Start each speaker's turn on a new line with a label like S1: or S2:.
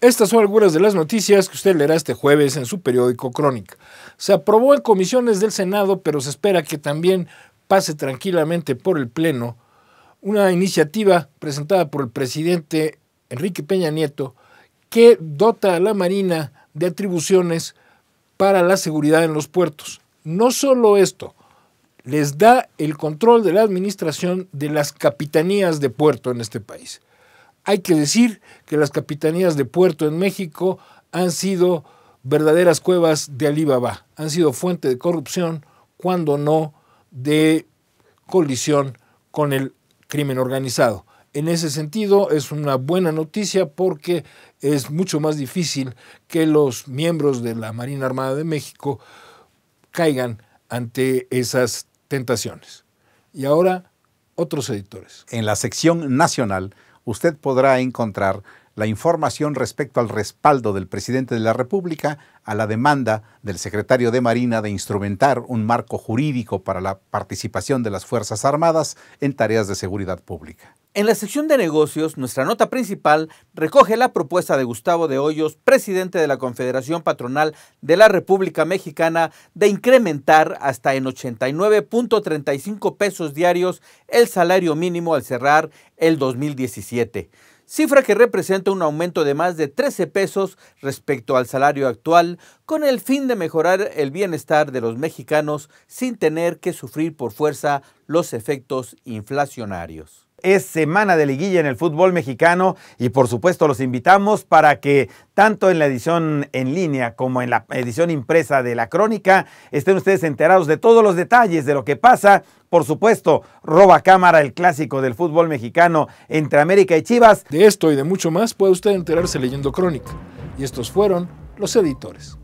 S1: Estas son algunas de las noticias que usted leerá este jueves en su periódico Crónica. Se aprobó en comisiones del Senado, pero se espera que también pase tranquilamente por el Pleno una iniciativa presentada por el presidente Enrique Peña Nieto que dota a la Marina de atribuciones para la seguridad en los puertos. No solo esto, les da el control de la administración de las capitanías de puerto en este país. Hay que decir que las capitanías de puerto en México han sido verdaderas cuevas de Alibaba, han sido fuente de corrupción, cuando no de colisión con el crimen organizado. En ese sentido, es una buena noticia porque es mucho más difícil que los miembros de la Marina Armada de México caigan ante esas y ahora, otros editores. En la sección nacional, usted podrá
S2: encontrar la información respecto al respaldo del presidente de la República a la demanda del secretario de Marina de instrumentar un marco jurídico para la participación de las Fuerzas Armadas en tareas de seguridad pública.
S3: En la sección de negocios, nuestra nota principal recoge la propuesta de Gustavo de Hoyos, presidente de la Confederación Patronal de la República Mexicana, de incrementar hasta en 89.35 pesos diarios el salario mínimo al cerrar el 2017 cifra que representa un aumento de más de 13 pesos respecto al salario actual, con el fin de mejorar el bienestar de los mexicanos sin tener que sufrir por fuerza los efectos inflacionarios
S4: es semana de liguilla en el fútbol mexicano y por supuesto los invitamos para que tanto en la edición en línea como en la edición impresa de la crónica estén ustedes enterados de todos los detalles de lo que pasa. Por supuesto, roba cámara el clásico del fútbol mexicano entre América y Chivas. De esto
S1: y de mucho más puede usted enterarse leyendo crónica. Y estos fueron los editores.